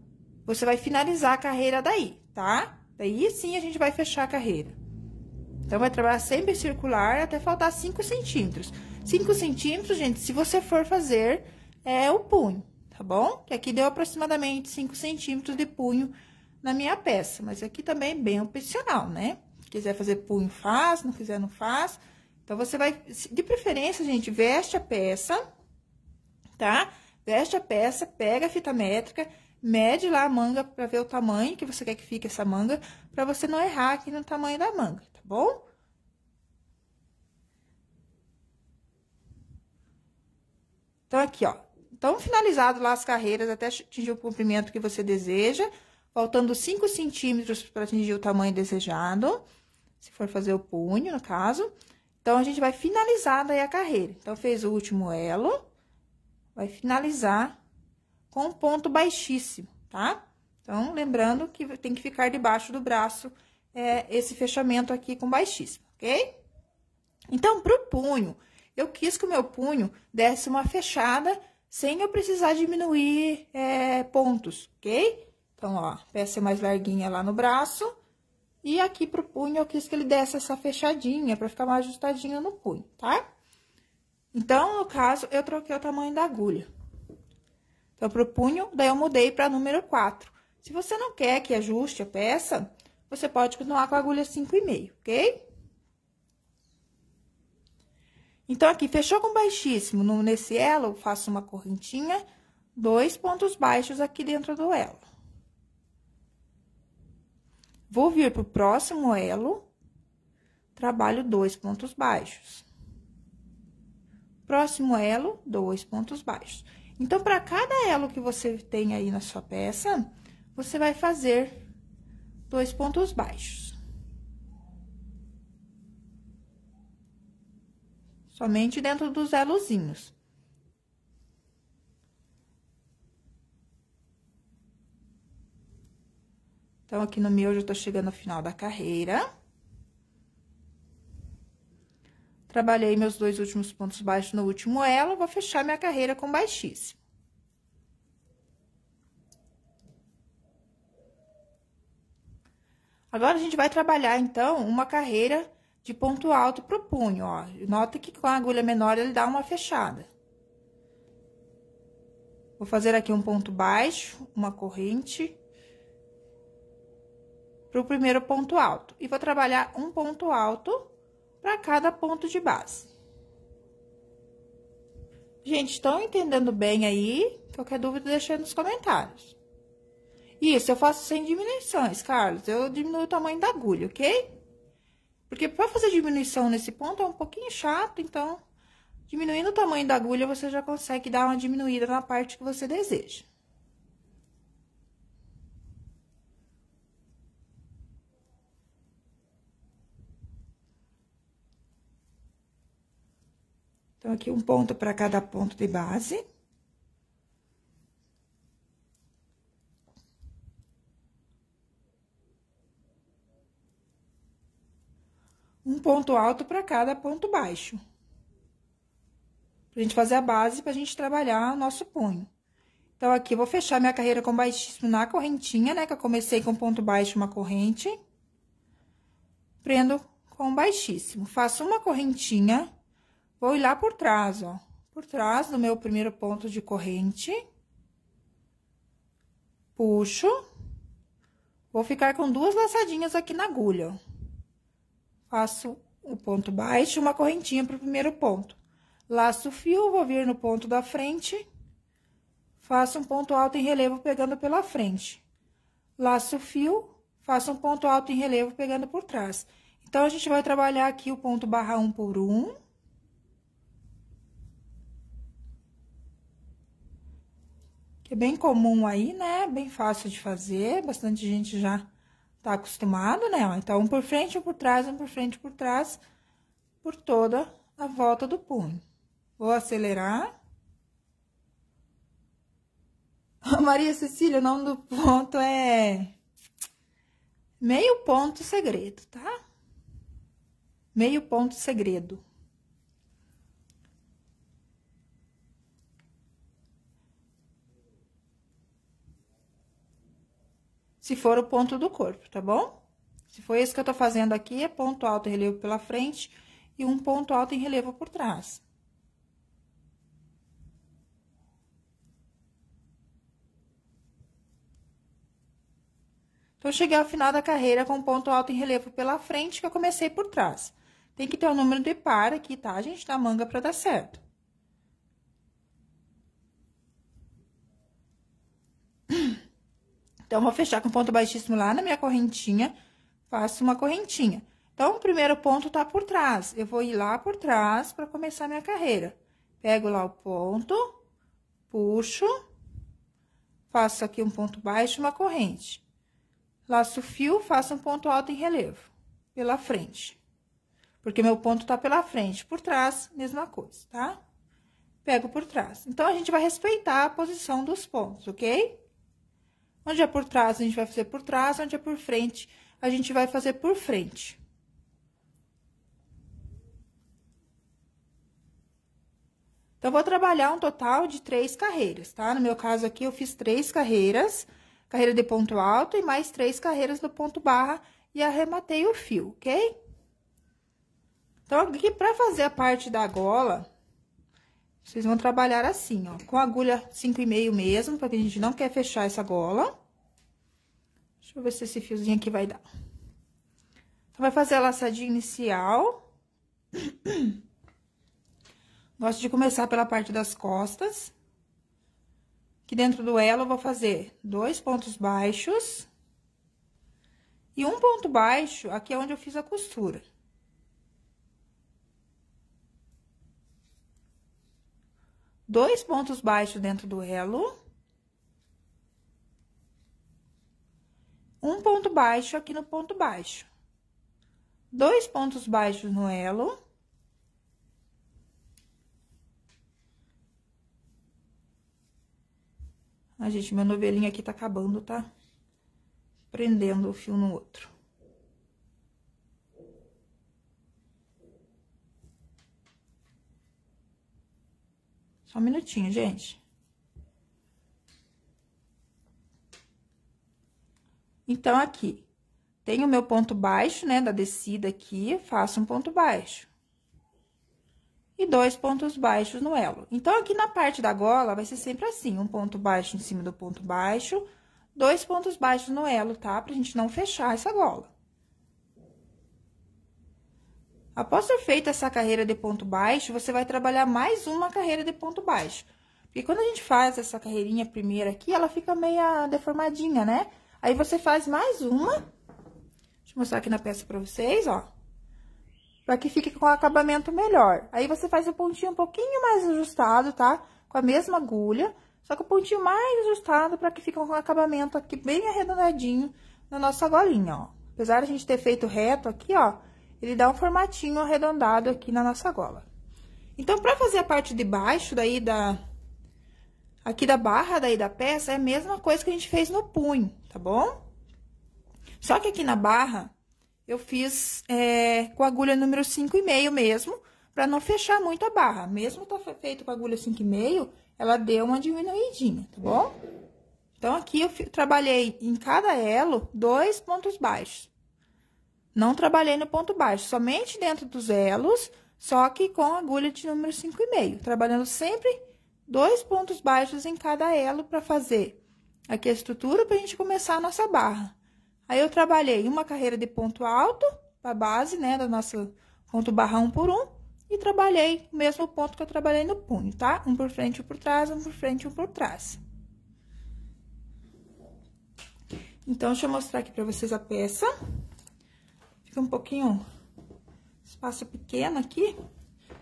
Speaker 1: você vai finalizar a carreira daí, tá? Daí sim a gente vai fechar a carreira. Então, vai trabalhar sempre circular até faltar 5 centímetros. 5 centímetros, gente, se você for fazer, é o punho, tá bom? Que aqui deu aproximadamente 5 centímetros de punho na minha peça, mas aqui também é bem opcional, né? Quiser fazer punho, faz, não quiser, não faz. Então, você vai, de preferência, gente, veste a peça tá? Veste a peça, pega a fita métrica, mede lá a manga para ver o tamanho que você quer que fique essa manga, para você não errar aqui no tamanho da manga, tá bom? Então, aqui, ó. Então, finalizado lá as carreiras até atingir o comprimento que você deseja, faltando 5 centímetros para atingir o tamanho desejado, se for fazer o punho, no caso. Então, a gente vai finalizar daí a carreira. Então, fez o último elo vai finalizar com um ponto baixíssimo, tá? Então, lembrando que tem que ficar debaixo do braço é, esse fechamento aqui com baixíssimo, ok? Então, pro punho, eu quis que o meu punho desse uma fechada sem eu precisar diminuir é, pontos, ok? Então, ó, peça mais larguinha lá no braço. E aqui pro punho eu quis que ele desse essa fechadinha, pra ficar mais ajustadinho no punho, tá? Então, no caso, eu troquei o tamanho da agulha. Então, pro punho, daí eu mudei para número 4. Se você não quer que ajuste a peça, você pode continuar com a agulha 5,5, ok? Então, aqui, fechou com baixíssimo. Nesse elo, eu faço uma correntinha, dois pontos baixos aqui dentro do elo. Vou vir pro próximo elo, trabalho dois pontos baixos. Próximo elo, dois pontos baixos. Então, para cada elo que você tem aí na sua peça, você vai fazer dois pontos baixos. Somente dentro dos elozinhos. Então, aqui no meu, eu já tô chegando ao final da carreira. Trabalhei meus dois últimos pontos baixos no último elo, vou fechar minha carreira com baixíssimo. Agora, a gente vai trabalhar, então, uma carreira de ponto alto pro punho, ó. Nota que com a agulha menor ele dá uma fechada. Vou fazer aqui um ponto baixo, uma corrente, pro primeiro ponto alto. E vou trabalhar um ponto alto para cada ponto de base. Gente, estão entendendo bem aí? Qualquer dúvida, deixa nos comentários. Isso, eu faço sem diminuições, Carlos. Eu diminuo o tamanho da agulha, ok? Porque para fazer diminuição nesse ponto é um pouquinho chato, então... Diminuindo o tamanho da agulha, você já consegue dar uma diminuída na parte que você deseja. Então, aqui um ponto para cada ponto de base. Um ponto alto para cada ponto baixo. Pra gente fazer a base, pra gente trabalhar o nosso punho. Então, aqui eu vou fechar minha carreira com baixíssimo na correntinha, né? Que eu comecei com ponto baixo, uma corrente. Prendo com baixíssimo. Faço uma correntinha vou ir lá por trás, ó, por trás do meu primeiro ponto de corrente, puxo, vou ficar com duas laçadinhas aqui na agulha, ó. Faço o ponto baixo, uma correntinha pro primeiro ponto. Laço o fio, vou vir no ponto da frente, faço um ponto alto em relevo pegando pela frente. Laço o fio, faço um ponto alto em relevo pegando por trás. Então, a gente vai trabalhar aqui o ponto barra um por um. é bem comum aí, né? Bem fácil de fazer, bastante gente já tá acostumado, né? Então, um por frente, um por trás, um por frente, um por trás, por toda a volta do punho. Vou acelerar. Maria Cecília, o nome do ponto é meio ponto segredo, tá? Meio ponto segredo. se for o ponto do corpo, tá bom? Se for isso que eu tô fazendo aqui, é ponto alto em relevo pela frente e um ponto alto em relevo por trás. Então, eu cheguei ao final da carreira com ponto alto em relevo pela frente, que eu comecei por trás. Tem que ter o um número de par aqui, tá, gente? Da manga, pra dar certo. Então, vou fechar com ponto baixíssimo lá na minha correntinha, faço uma correntinha. Então, o primeiro ponto tá por trás. Eu vou ir lá por trás para começar minha carreira. Pego lá o ponto, puxo, faço aqui um ponto baixo, uma corrente. Laço o fio, faço um ponto alto em relevo, pela frente. Porque meu ponto tá pela frente, por trás, mesma coisa, tá? Pego por trás. Então, a gente vai respeitar a posição dos pontos, ok? Onde é por trás, a gente vai fazer por trás, onde é por frente, a gente vai fazer por frente. Então, vou trabalhar um total de três carreiras, tá? No meu caso aqui, eu fiz três carreiras, carreira de ponto alto e mais três carreiras do ponto barra e arrematei o fio, ok? Então, aqui, pra fazer a parte da gola, vocês vão trabalhar assim, ó, com agulha 5,5 mesmo, porque a gente não quer fechar essa gola. Deixa eu ver se esse fiozinho aqui vai dar. Então, vai fazer a laçadinha inicial. Gosto de começar pela parte das costas. Que dentro do elo, eu vou fazer dois pontos baixos. E um ponto baixo, aqui é onde eu fiz a costura. dois pontos baixos dentro do elo. Um ponto baixo aqui no ponto baixo. Dois pontos baixos no elo. a ah, gente, meu novelinho aqui tá acabando, tá? Prendendo o fio no outro. Só um minutinho, gente. Então, aqui, tenho o meu ponto baixo, né, da descida aqui, faço um ponto baixo. E dois pontos baixos no elo. Então, aqui na parte da gola, vai ser sempre assim, um ponto baixo em cima do ponto baixo, dois pontos baixos no elo, tá? Pra gente não fechar essa gola. Após ser feita essa carreira de ponto baixo, você vai trabalhar mais uma carreira de ponto baixo. Porque quando a gente faz essa carreirinha primeira aqui, ela fica meio deformadinha, né? Aí você faz mais uma. Deixa eu mostrar aqui na peça pra vocês, ó. Pra que fique com o acabamento melhor. Aí você faz o pontinho um pouquinho mais ajustado, tá? Com a mesma agulha. Só que o pontinho mais ajustado pra que fique com o acabamento aqui bem arredondadinho na nossa golinha, ó. Apesar de a gente ter feito reto aqui, ó ele dá um formatinho arredondado aqui na nossa gola. Então, pra fazer a parte de baixo daí da... Aqui da barra daí da peça, é a mesma coisa que a gente fez no punho, tá bom? Só que aqui na barra, eu fiz é, com agulha número 5,5 mesmo, pra não fechar muito a barra. Mesmo tá feito com agulha 5,5, ela deu uma diminuidinha, tá bom? Então, aqui eu trabalhei em cada elo dois pontos baixos. Não trabalhei no ponto baixo, somente dentro dos elos, só que com agulha de número 5,5. Trabalhando sempre dois pontos baixos em cada elo para fazer aqui a estrutura para a gente começar a nossa barra. Aí, eu trabalhei uma carreira de ponto alto, para base, né, da nossa ponto barra um por um, e trabalhei o mesmo ponto que eu trabalhei no punho, tá? Um por frente, um por trás, um por frente, um por trás. Então, deixa eu mostrar aqui para vocês a peça. Fica um pouquinho, espaço pequeno aqui.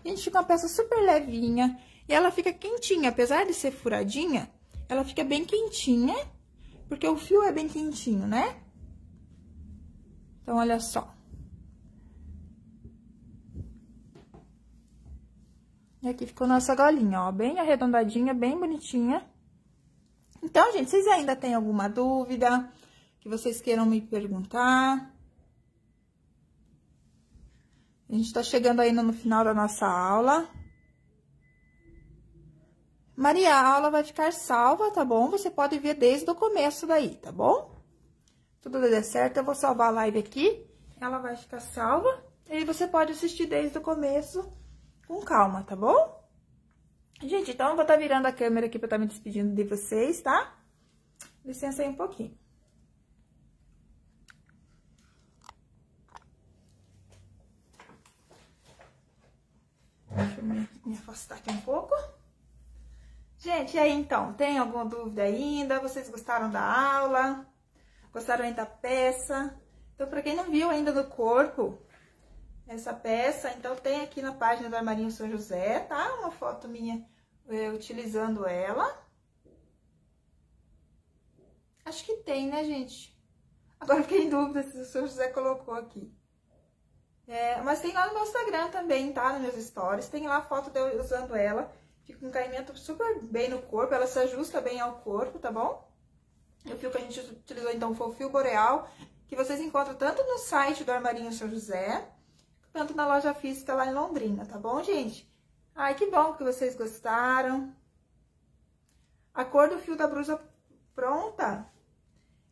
Speaker 1: Gente, fica uma peça super levinha e ela fica quentinha. Apesar de ser furadinha, ela fica bem quentinha, porque o fio é bem quentinho, né? Então, olha só. E aqui ficou nossa golinha, ó, bem arredondadinha, bem bonitinha. Então, gente, vocês ainda têm alguma dúvida que vocês queiram me perguntar? A gente tá chegando aí no final da nossa aula. Maria, a aula vai ficar salva, tá bom? Você pode ver desde o começo daí, tá bom? Tudo der certo, eu vou salvar a live aqui. Ela vai ficar salva. E você pode assistir desde o começo com calma, tá bom? Gente, então eu vou estar tá virando a câmera aqui pra estar tá me despedindo de vocês, tá? Licença aí um pouquinho. Deixa eu me, afastar aqui um pouco. Gente, e aí então? Tem alguma dúvida ainda? Vocês gostaram da aula? Gostaram ainda da peça? Então, para quem não viu ainda do corpo, essa peça, então tem aqui na página do Armarinho São José, tá? Uma foto minha é, utilizando ela. Acho que tem, né, gente? Agora fiquei em dúvida se o São José colocou aqui. É, mas tem lá no meu Instagram também, tá? Nos meus stories. Tem lá a foto de eu usando ela. Fica um caimento super bem no corpo. Ela se ajusta bem ao corpo, tá bom? E o fio que a gente utilizou, então, foi o fio boreal. Que vocês encontram tanto no site do Armarinho São José, tanto na loja física lá em Londrina, tá bom, gente? Ai, que bom que vocês gostaram. A cor do fio da blusa pronta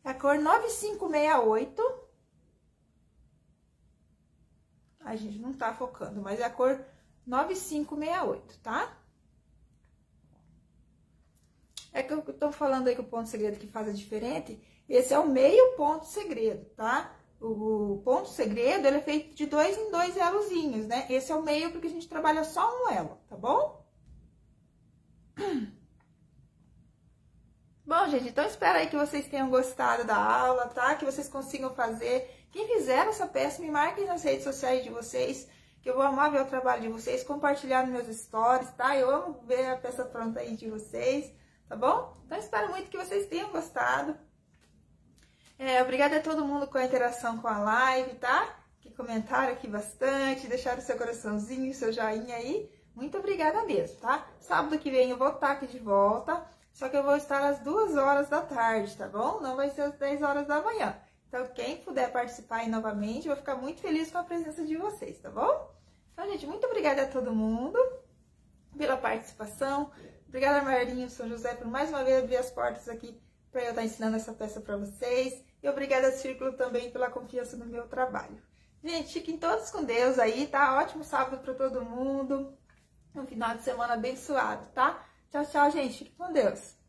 Speaker 1: é a cor 9568. A gente não tá focando, mas é a cor 9568, tá? É que eu tô falando aí que o ponto segredo que faz a diferente, esse é o meio ponto segredo, tá? O ponto segredo, ele é feito de dois em dois elozinhos, né? Esse é o meio porque a gente trabalha só um elo, tá bom? Bom, gente, então espero aí que vocês tenham gostado da aula, tá? Que vocês consigam fazer quem fizer essa peça, me marquem nas redes sociais de vocês, que eu vou amar ver o trabalho de vocês, compartilhar nos meus stories, tá? Eu amo ver a peça pronta aí de vocês, tá bom? Então, espero muito que vocês tenham gostado. É, obrigada a todo mundo com a interação com a live, tá? Que comentaram aqui bastante, deixaram seu coraçãozinho, seu joinha aí. Muito obrigada mesmo, tá? Sábado que vem eu vou estar aqui de volta, só que eu vou estar às duas horas da tarde, tá bom? Não vai ser às 10 horas da manhã. Então, quem puder participar aí novamente, eu vou ficar muito feliz com a presença de vocês, tá bom? Então, gente, muito obrigada a todo mundo pela participação. Obrigada, Marinho São José, por mais uma vez abrir as portas aqui para eu estar tá ensinando essa peça para vocês. E obrigada, Círculo, também pela confiança no meu trabalho. Gente, fiquem todos com Deus aí, tá? Ótimo sábado para todo mundo. Um final de semana abençoado, tá? Tchau, tchau, gente. Fique com Deus.